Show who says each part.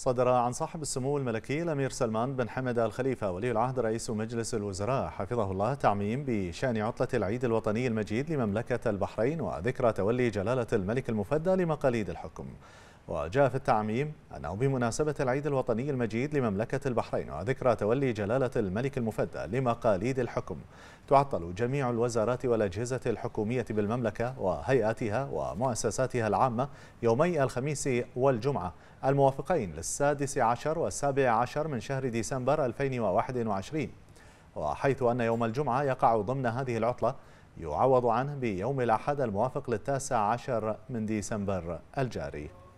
Speaker 1: صدر عن
Speaker 2: صاحب السمو الملكي الأمير سلمان بن حمد الخليفة ولي العهد رئيس مجلس الوزراء حفظه الله تعميم بشأن عطلة العيد الوطني المجيد لمملكة البحرين وذكرى تولي جلالة الملك المفدى لمقاليد الحكم وجاء في التعميم أنه بمناسبة العيد الوطني المجيد لمملكة البحرين وذكرى تولي جلالة الملك المفدى لمقاليد الحكم تعطل جميع الوزارات والأجهزة الحكومية بالمملكة وهيئاتها ومؤسساتها العامة يومي الخميس والجمعة الموافقين للسادس عشر والسابع عشر من شهر ديسمبر 2021 وحيث أن يوم الجمعة يقع ضمن هذه العطلة يعوض عنه بيوم الأحد الموافق للتاسع عشر من ديسمبر الجاري